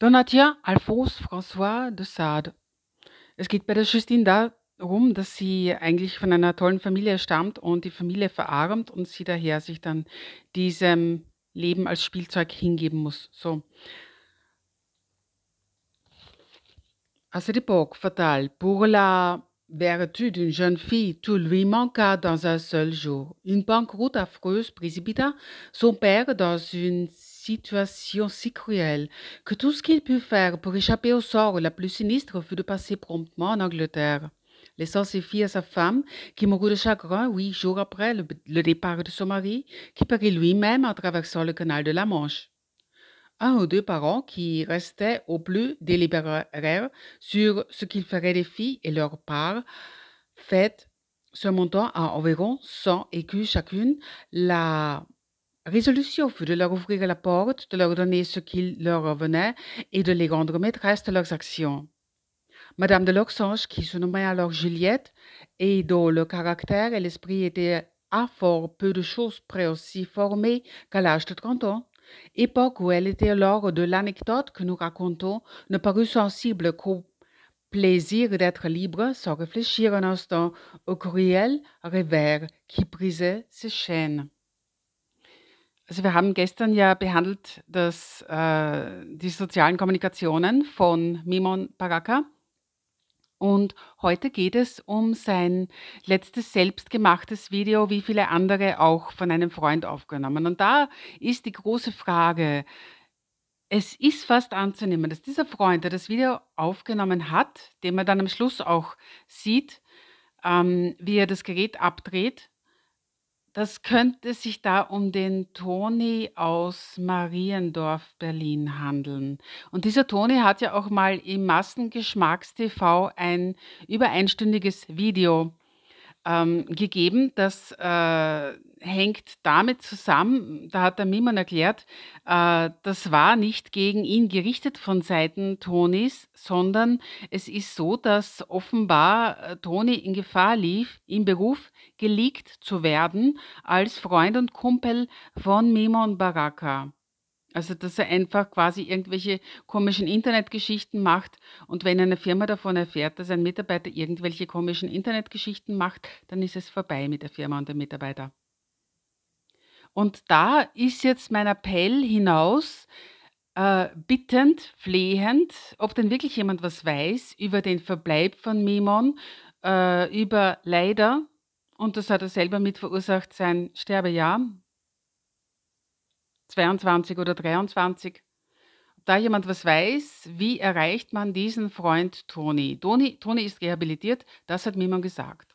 Donatien Alphonse François de Sade. Es geht bei der Justine darum, dass sie eigentlich von einer tollen Familie stammt und die Familie verarmt und sie daher sich dann diesem Leben als Spielzeug hingeben muss. So. cette époque fatale, pour la vertu d'une jeune fille, tout lui manqua dans un seul jour. Une banqueroute affreuse précipita son père dans une situation si cruelle que tout ce qu'il put faire pour échapper au sort la plus sinistre fut de passer promptement en Angleterre, laissant ses filles à sa femme, qui mourut de chagrin huit jours après le, départ de son mari, qui parut lui-même en traversant le canal de la Manche un ou deux parents qui restaient au plus délibérés sur ce qu'ils feraient des filles et leur part faite surmontant montant à environ 100 écus chacune, la résolution fut de leur ouvrir la porte, de leur donner ce qui leur revenait et de les rendre maîtresses de leurs actions. Madame de Loxange, qui se nommait alors Juliette, et dont le caractère et l'esprit étaient à fort peu de choses près aussi formés qu'à l'âge de trente ans, époque où elle était lors de l'anecdote que nous racontons, ne parut sensible qu'au plaisir d'être libre sans réfléchir un instant au cruel revers qui brisait ses chaînes. Also wir haben gestern ja behandelt dass äh, die sozialen Kommunikationen von Mimon Baraka. Und heute geht es um sein letztes selbstgemachtes Video, wie viele andere auch von einem Freund aufgenommen. Und da ist die große Frage, es ist fast anzunehmen, dass dieser Freund, der das Video aufgenommen hat, den man dann am Schluss auch sieht, ähm, wie er das Gerät abdreht, das könnte sich da um den Toni aus Mariendorf, Berlin handeln. Und dieser Toni hat ja auch mal im Massengeschmacks TV ein über einstündiges Video ähm, gegeben. Das äh, hängt damit zusammen, da hat der Mimon erklärt, äh, das war nicht gegen ihn gerichtet von Seiten Tonis, sondern es ist so, dass offenbar äh, Toni in Gefahr lief, im Beruf geleakt zu werden als Freund und Kumpel von Mimon Baraka. Also, dass er einfach quasi irgendwelche komischen Internetgeschichten macht. Und wenn eine Firma davon erfährt, dass ein Mitarbeiter irgendwelche komischen Internetgeschichten macht, dann ist es vorbei mit der Firma und dem Mitarbeiter. Und da ist jetzt mein Appell hinaus, äh, bittend, flehend, ob denn wirklich jemand was weiß über den Verbleib von Mimon, äh, über leider, und das hat er selber mit verursacht, sein Sterbejahr, 22 oder 23. Ob da jemand was weiß, wie erreicht man diesen Freund Toni? Toni, Toni ist rehabilitiert, das hat mir jemand gesagt.